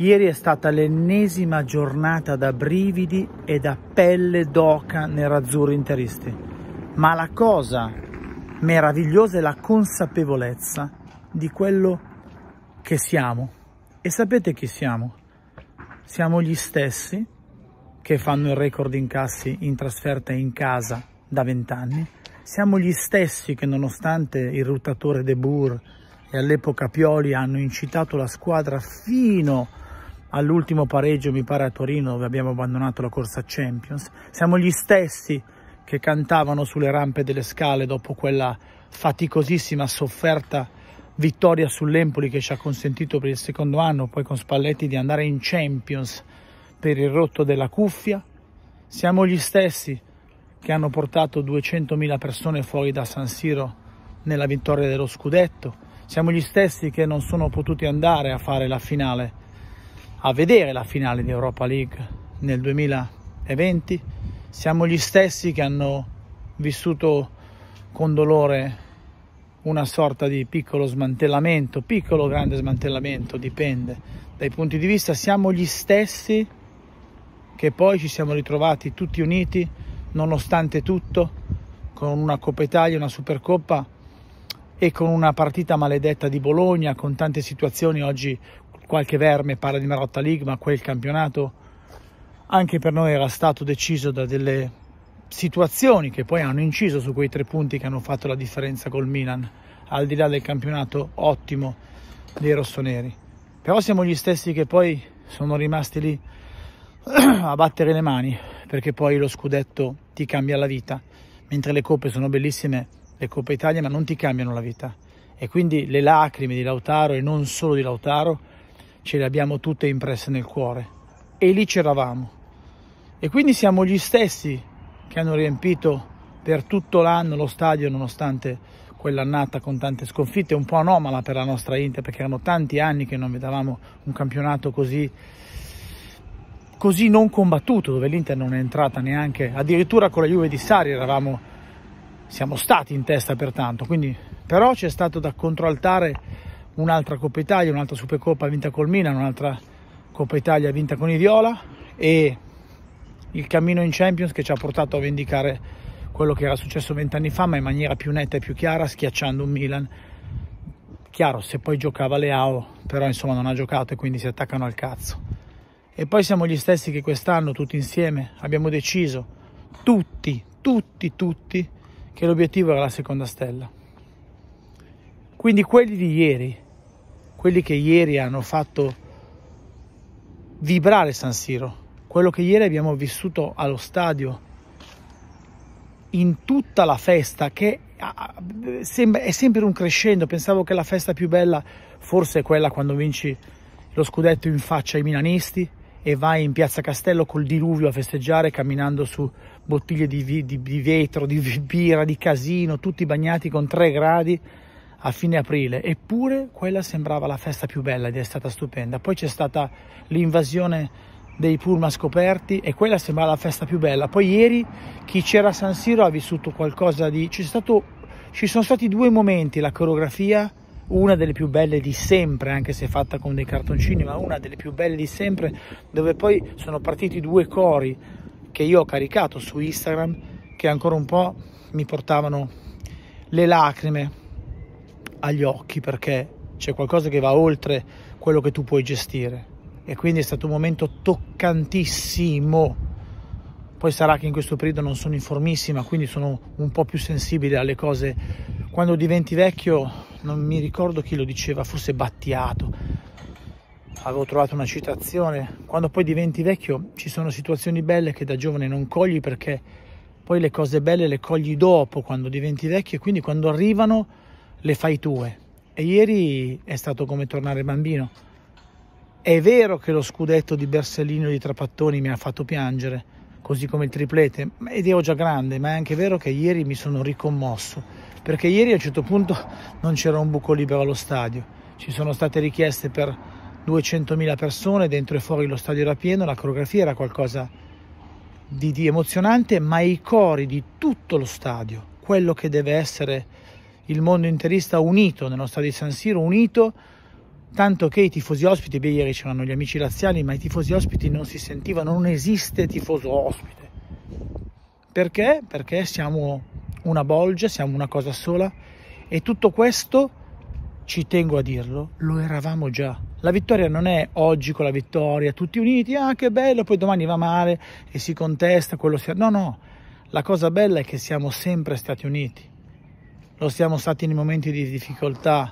Ieri è stata l'ennesima giornata da brividi e da pelle d'oca nerazzurro interisti, ma la cosa meravigliosa è la consapevolezza di quello che siamo. E sapete chi siamo? Siamo gli stessi che fanno il record incassi in trasferta in casa da vent'anni. Siamo gli stessi che nonostante il ruttatore De Boer e all'epoca Pioli hanno incitato la squadra fino a all'ultimo pareggio, mi pare a Torino, dove abbiamo abbandonato la corsa Champions. Siamo gli stessi che cantavano sulle rampe delle scale dopo quella faticosissima sofferta vittoria sull'Empoli che ci ha consentito per il secondo anno, poi con Spalletti, di andare in Champions per il rotto della cuffia. Siamo gli stessi che hanno portato 200.000 persone fuori da San Siro nella vittoria dello scudetto. Siamo gli stessi che non sono potuti andare a fare la finale a vedere la finale di Europa League nel 2020. Siamo gli stessi che hanno vissuto con dolore una sorta di piccolo smantellamento, piccolo o grande smantellamento, dipende dai punti di vista. Siamo gli stessi che poi ci siamo ritrovati tutti uniti, nonostante tutto, con una Coppa Italia, una Supercoppa e con una partita maledetta di Bologna, con tante situazioni oggi qualche verme parla di Marotta League, ma quel campionato anche per noi era stato deciso da delle situazioni che poi hanno inciso su quei tre punti che hanno fatto la differenza col Milan, al di là del campionato ottimo dei rossoneri. Però siamo gli stessi che poi sono rimasti lì a battere le mani, perché poi lo scudetto ti cambia la vita, mentre le coppe sono bellissime, le coppe Italia, ma non ti cambiano la vita. E quindi le lacrime di Lautaro e non solo di Lautaro ce le abbiamo tutte impresse nel cuore. E lì c'eravamo. E quindi siamo gli stessi che hanno riempito per tutto l'anno lo stadio, nonostante quell'annata con tante sconfitte, un po' anomala per la nostra Inter, perché erano tanti anni che non vedevamo un campionato così così non combattuto, dove l'Inter non è entrata neanche, addirittura con la Juve di Sari eravamo, siamo stati in testa per tanto, quindi però c'è stato da contraltare un'altra Coppa Italia, un'altra Supercoppa vinta col Milan, un'altra Coppa Italia vinta con i Viola e il cammino in Champions che ci ha portato a vendicare quello che era successo vent'anni fa ma in maniera più netta e più chiara schiacciando un Milan chiaro se poi giocava Leao però insomma non ha giocato e quindi si attaccano al cazzo e poi siamo gli stessi che quest'anno tutti insieme abbiamo deciso tutti tutti tutti che l'obiettivo era la seconda stella quindi quelli di ieri, quelli che ieri hanno fatto vibrare San Siro, quello che ieri abbiamo vissuto allo stadio, in tutta la festa, che è sempre un crescendo. Pensavo che la festa più bella forse è quella quando vinci lo scudetto in faccia ai milanisti e vai in piazza Castello col diluvio a festeggiare camminando su bottiglie di, di, di vetro, di birra, di casino, tutti bagnati con 3 gradi a fine aprile, eppure quella sembrava la festa più bella ed è stata stupenda. Poi c'è stata l'invasione dei Purma scoperti e quella sembrava la festa più bella. Poi ieri chi c'era a San Siro ha vissuto qualcosa di... Stato... ci sono stati due momenti, la coreografia, una delle più belle di sempre, anche se fatta con dei cartoncini, ma una delle più belle di sempre, dove poi sono partiti due cori che io ho caricato su Instagram, che ancora un po' mi portavano le lacrime agli occhi perché c'è qualcosa che va oltre quello che tu puoi gestire e quindi è stato un momento toccantissimo. Poi sarà che in questo periodo non sono informissima, quindi sono un po' più sensibile alle cose. Quando diventi vecchio, non mi ricordo chi lo diceva, forse Battiato, avevo trovato una citazione. Quando poi diventi vecchio ci sono situazioni belle che da giovane non cogli perché poi le cose belle le cogli dopo quando diventi vecchio e quindi quando arrivano le fai tue. E ieri è stato come tornare bambino. È vero che lo scudetto di Bersellino di Trapattoni mi ha fatto piangere, così come il triplete, ed ero già grande, ma è anche vero che ieri mi sono ricommosso, perché ieri a un certo punto non c'era un buco libero allo stadio. Ci sono state richieste per 200.000 persone, dentro e fuori lo stadio era pieno, la coreografia era qualcosa di, di emozionante, ma i cori di tutto lo stadio, quello che deve essere il mondo interista unito nello stadio di San Siro, unito tanto che i tifosi ospiti, beh ieri c'erano gli amici laziali, ma i tifosi ospiti non si sentivano, non esiste tifoso ospite. Perché? Perché siamo una bolgia, siamo una cosa sola e tutto questo, ci tengo a dirlo, lo eravamo già. La vittoria non è oggi con la vittoria, tutti uniti, ah che bello, poi domani va male e si contesta, quello si... No, no, la cosa bella è che siamo sempre stati uniti lo siamo stati nei momenti di difficoltà,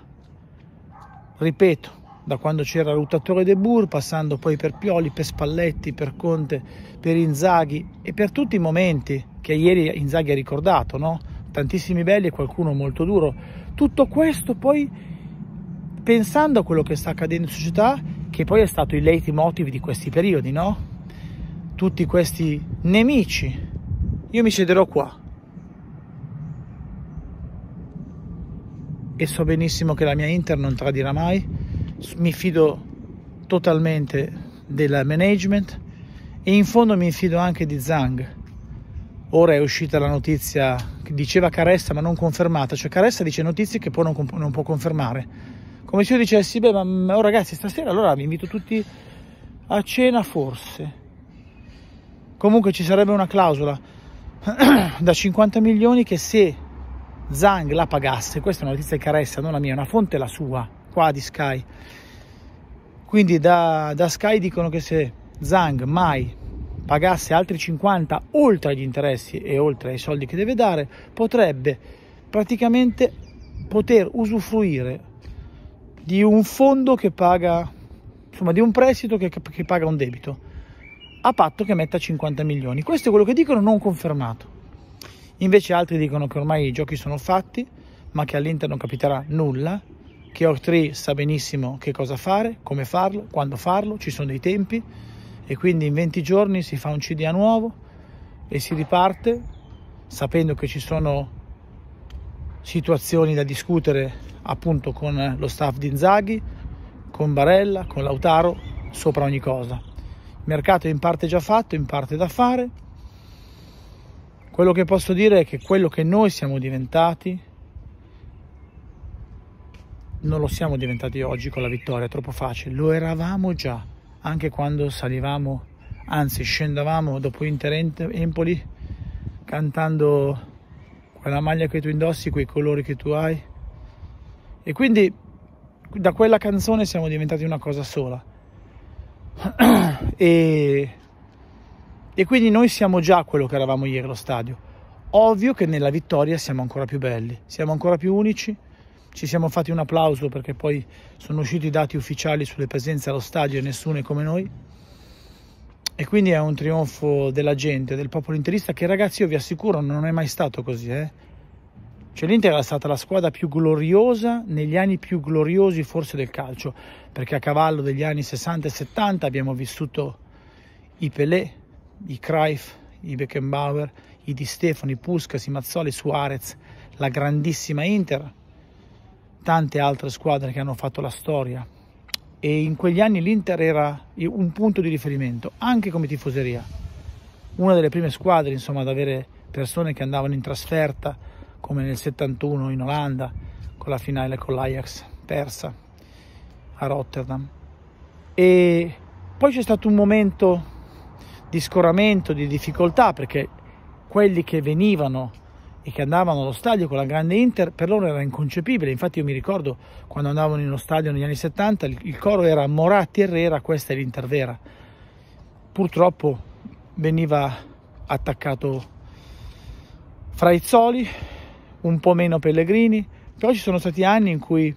ripeto, da quando c'era Ruttatore De Bur, passando poi per Pioli, per Spalletti, per Conte, per Inzaghi e per tutti i momenti che ieri Inzaghi ha ricordato, no? tantissimi belli e qualcuno molto duro. Tutto questo poi pensando a quello che sta accadendo in società, che poi è stato il leitmotiv di questi periodi, no? tutti questi nemici. Io mi siederò qua e so benissimo che la mia Inter non tradirà mai, mi fido totalmente del management e in fondo mi fido anche di Zhang. Ora è uscita la notizia che diceva Caressa ma non confermata, cioè Caressa dice notizie che poi non, non può confermare. Come se io dicessi, beh, ma oh ragazzi, stasera allora vi invito tutti a cena forse. Comunque ci sarebbe una clausola da 50 milioni che se Zhang la pagasse. Questa è una notizia che resta, non la mia, è una fonte la sua, qua di Sky. Quindi da, da Sky dicono che se Zhang mai pagasse altri 50 oltre agli interessi e oltre ai soldi che deve dare, potrebbe praticamente poter usufruire di un fondo che paga, insomma, di un prestito che, che paga un debito, a patto che metta 50 milioni. Questo è quello che dicono non confermato. Invece altri dicono che ormai i giochi sono fatti, ma che all'Inter non capiterà nulla, che Ortree sa benissimo che cosa fare, come farlo, quando farlo, ci sono dei tempi e quindi in 20 giorni si fa un CDA nuovo e si riparte sapendo che ci sono situazioni da discutere appunto con lo staff di Inzaghi, con Barella, con Lautaro, sopra ogni cosa. Il mercato è in parte già fatto, in parte da fare quello che posso dire è che quello che noi siamo diventati non lo siamo diventati oggi con la vittoria, è troppo facile, lo eravamo già, anche quando salivamo, anzi scendavamo dopo Inter Empoli cantando quella maglia che tu indossi, quei colori che tu hai. E quindi da quella canzone siamo diventati una cosa sola. e e quindi noi siamo già quello che eravamo ieri allo stadio. Ovvio che nella vittoria siamo ancora più belli, siamo ancora più unici. Ci siamo fatti un applauso perché poi sono usciti i dati ufficiali sulle presenze allo stadio e nessuno è come noi. E quindi è un trionfo della gente, del popolo interista, che ragazzi io vi assicuro non è mai stato così. Eh? Cioè l'Inter era stata la squadra più gloriosa negli anni più gloriosi forse del calcio, perché a cavallo degli anni 60 e 70 abbiamo vissuto i Pelé, i Cruyff, i Beckenbauer, i Di Stefano, i Puskas, i Mazzoli, Suarez, la grandissima Inter, tante altre squadre che hanno fatto la storia. E in quegli anni l'Inter era un punto di riferimento, anche come tifoseria. Una delle prime squadre, insomma, ad avere persone che andavano in trasferta, come nel 71 in Olanda, con la finale con l'Ajax persa a Rotterdam. E poi c'è stato un momento di scoramento, di difficoltà, perché quelli che venivano e che andavano allo stadio con la grande Inter, per loro era inconcepibile. Infatti io mi ricordo quando andavano in uno stadio negli anni 70, il coro era Moratti Herrera, questa è l'Inter vera. Purtroppo veniva attaccato fra i Zoli, un po' meno Pellegrini, però ci sono stati anni in cui...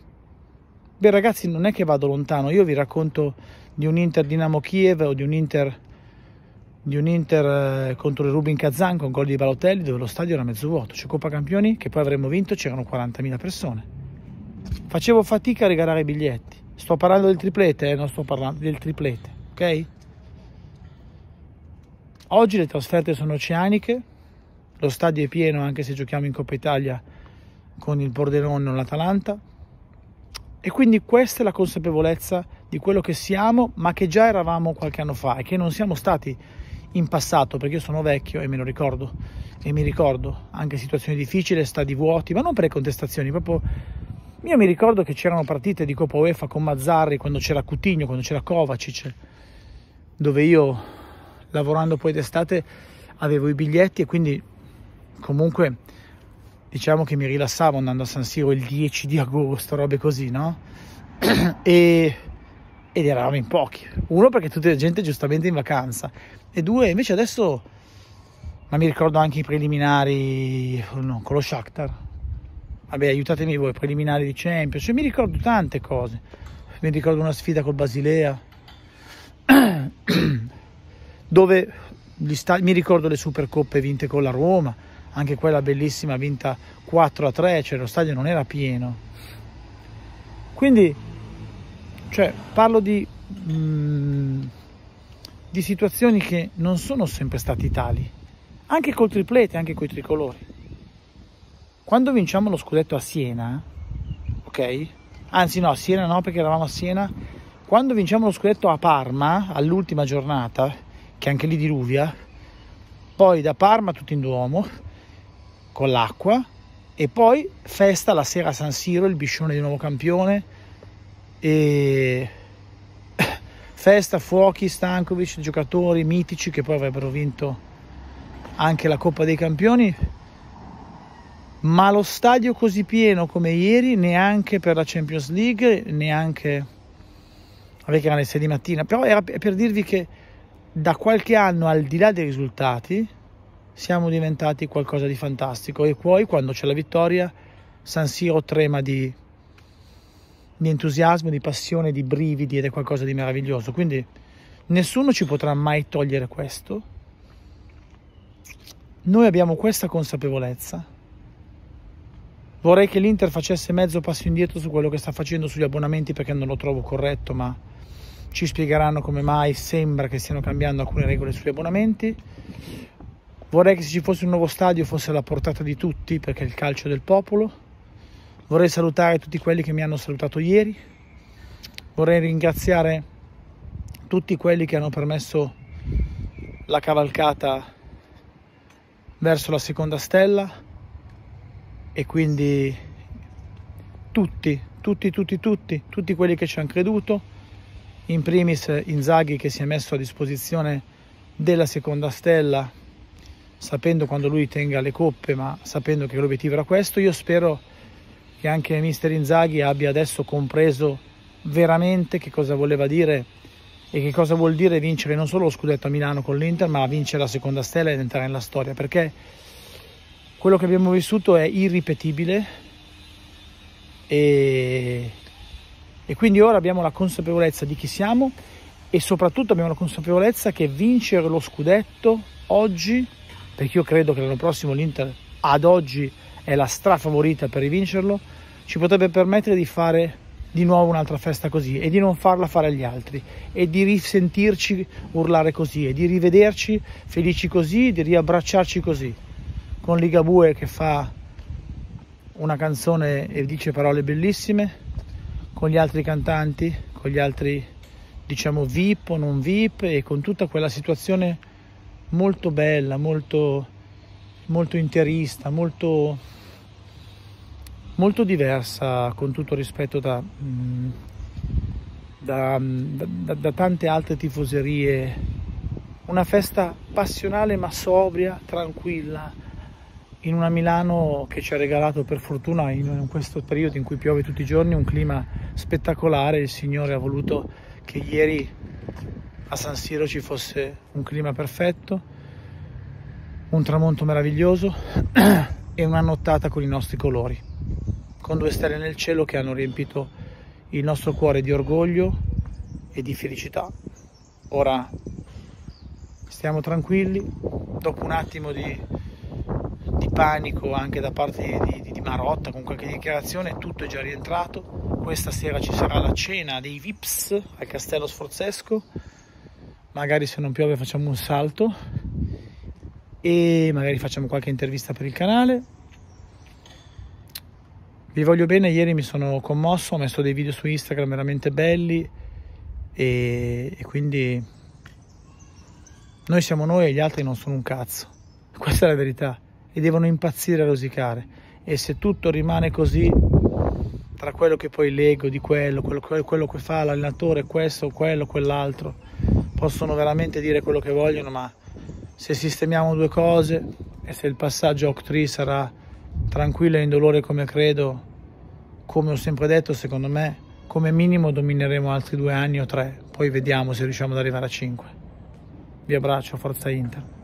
Beh ragazzi, non è che vado lontano, io vi racconto di un Inter Dinamo Kiev o di un Inter di un Inter eh, contro il Rubin Kazan con gol di Balotelli dove lo stadio era mezzo vuoto, c'è Coppa Campioni che poi avremmo vinto c'erano 40.000 persone. Facevo fatica a regalare i biglietti. Sto parlando del triplete, eh, non sto parlando del triplete, ok? Oggi le trasferte sono oceaniche, lo stadio è pieno anche se giochiamo in Coppa Italia con il Pordenone o l'Atalanta. E quindi questa è la consapevolezza di quello che siamo, ma che già eravamo qualche anno fa e che non siamo stati in passato, perché io sono vecchio e me lo ricordo, e mi ricordo anche situazioni difficili, stadi vuoti, ma non per le contestazioni, proprio io mi ricordo che c'erano partite di Coppa UEFA con Mazzarri, quando c'era Cutigno, quando c'era Kovacic, dove io lavorando poi d'estate avevo i biglietti e quindi comunque diciamo che mi rilassavo andando a San Siro il 10 di agosto, robe così, no? e ed eravamo in pochi. Uno perché tutta la gente giustamente in vacanza e due invece adesso, ma mi ricordo anche i preliminari no, con lo Shakhtar. Vabbè, aiutatemi voi, preliminari di Champions, cioè, mi ricordo tante cose. Mi ricordo una sfida col Basilea dove sta- mi ricordo le Supercoppe vinte con la Roma, anche quella bellissima vinta 4 a 3, cioè lo stadio non era pieno. Quindi cioè parlo di, mh, mm, di situazioni che non sono sempre stati tali, anche col triplete, anche coi tricolori. Quando vinciamo lo scudetto a Siena, ok? Anzi no, a Siena no perché eravamo a Siena, quando vinciamo lo scudetto a Parma, all'ultima giornata, che anche lì diluvia, poi da Parma tutti in Duomo, con l'acqua, e poi festa la sera a San Siro, il biscione di nuovo campione, e festa, fuochi, Stankovic, giocatori mitici che poi avrebbero vinto anche la Coppa dei Campioni, ma lo stadio così pieno come ieri neanche per la Champions League, neanche perché erano le 6 di mattina, però era per dirvi che da qualche anno al di là dei risultati siamo diventati qualcosa di fantastico e poi quando c'è la vittoria San Siro trema di di entusiasmo, di passione, di brividi ed è qualcosa di meraviglioso. Quindi nessuno ci potrà mai togliere questo. Noi abbiamo questa consapevolezza. Vorrei che l'Inter facesse mezzo passo indietro su quello che sta facendo sugli abbonamenti perché non lo trovo corretto, ma ci spiegheranno come mai sembra che stiano cambiando alcune regole sugli abbonamenti. Vorrei che se ci fosse un nuovo stadio fosse alla portata di tutti perché è il calcio del popolo Vorrei salutare tutti quelli che mi hanno salutato ieri, vorrei ringraziare tutti quelli che hanno permesso la cavalcata verso la seconda stella e quindi tutti, tutti, tutti, tutti, tutti quelli che ci hanno creduto, in primis Inzaghi che si è messo a disposizione della seconda stella sapendo quando lui tenga le coppe ma sapendo che l'obiettivo era questo, io spero che anche mister Inzaghi abbia adesso compreso veramente che cosa voleva dire e che cosa vuol dire vincere non solo lo scudetto a Milano con l'Inter, ma vincere la seconda stella ed entrare nella storia, perché quello che abbiamo vissuto è irripetibile e, e quindi ora abbiamo la consapevolezza di chi siamo e soprattutto abbiamo la consapevolezza che vincere lo scudetto oggi, perché io credo che l'anno prossimo l'Inter ad oggi è la strafavorita per rivincerlo, ci potrebbe permettere di fare di nuovo un'altra festa così e di non farla fare agli altri e di risentirci urlare così e di rivederci felici così, di riabbracciarci così. Con Ligabue che fa una canzone e dice parole bellissime, con gli altri cantanti, con gli altri diciamo VIP o non VIP e con tutta quella situazione molto bella, molto molto interista, molto, molto diversa con tutto rispetto mm, da, da, da, da tante altre tifoserie. Una festa passionale ma sobria, tranquilla, in una Milano che ci ha regalato per fortuna in questo periodo in cui piove tutti i giorni un clima spettacolare, il Signore ha voluto che ieri a San Siro ci fosse un clima perfetto un tramonto meraviglioso e una nottata con i nostri colori, con due stelle nel cielo che hanno riempito il nostro cuore di orgoglio e di felicità. Ora stiamo tranquilli, dopo un attimo di, di panico anche da parte di, di, di Marotta con qualche dichiarazione, tutto è già rientrato. Questa sera ci sarà la cena dei Vips al Castello Sforzesco, magari se non piove facciamo un salto e magari facciamo qualche intervista per il canale. Vi voglio bene, ieri mi sono commosso, ho messo dei video su Instagram veramente belli e, e quindi noi siamo noi e gli altri non sono un cazzo. Questa è la verità e devono impazzire a rosicare e se tutto rimane così tra quello che poi leggo di quello, quello, quello, che fa l'allenatore, questo, quello, quell'altro, possono veramente dire quello che vogliono ma se sistemiamo due cose e se il passaggio a Oak sarà tranquillo e indolore come credo, come ho sempre detto, secondo me come minimo domineremo altri due anni o tre, poi vediamo se riusciamo ad arrivare a cinque. Vi abbraccio, forza Inter.